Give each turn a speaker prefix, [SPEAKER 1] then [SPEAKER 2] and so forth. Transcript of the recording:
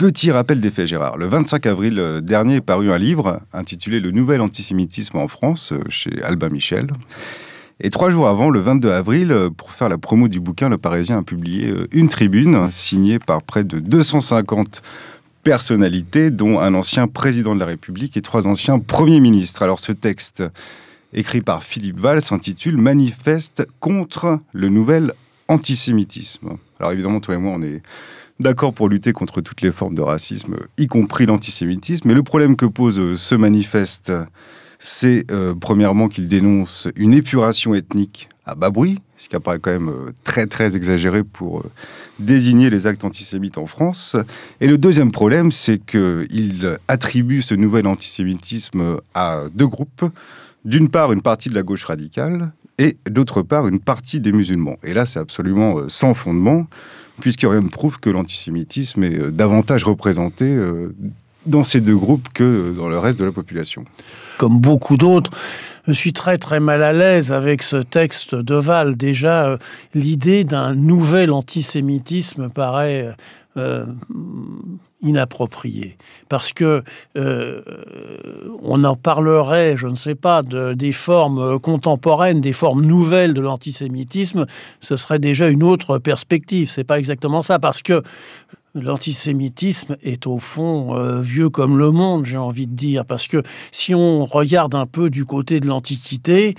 [SPEAKER 1] Petit rappel des faits, Gérard. Le 25 avril euh, dernier est paru un livre intitulé Le nouvel antisémitisme en France euh, chez Albin Michel. Et trois jours avant, le 22 avril, euh, pour faire la promo du bouquin, le Parisien a publié une tribune signée par près de 250 personnalités, dont un ancien président de la République et trois anciens premiers ministres. Alors ce texte, écrit par Philippe Val, s'intitule Manifeste contre le nouvel antisémitisme. Alors évidemment, toi et moi, on est d'accord pour lutter contre toutes les formes de racisme, y compris l'antisémitisme. Mais le problème que pose euh, ce manifeste, c'est euh, premièrement qu'il dénonce une épuration ethnique à bas bruit, ce qui apparaît quand même euh, très très exagéré pour désigner les actes antisémites en France. Et le deuxième problème, c'est qu'il attribue ce nouvel antisémitisme à deux groupes. D'une part, une partie de la gauche radicale, et d'autre part une partie des musulmans. Et là, c'est absolument euh, sans fondement, puisque rien ne prouve que l'antisémitisme est euh, davantage représenté euh, dans ces deux groupes que dans le reste de la population.
[SPEAKER 2] Comme beaucoup d'autres, je suis très très mal à l'aise avec ce texte de Val. Déjà, l'idée d'un nouvel antisémitisme paraît euh, inapproprié parce que euh, on en parlerait, je ne sais pas, de, des formes contemporaines, des formes nouvelles de l'antisémitisme, ce serait déjà une autre perspective. C'est pas exactement ça parce que L'antisémitisme est au fond euh, vieux comme le monde, j'ai envie de dire, parce que si on regarde un peu du côté de l'Antiquité,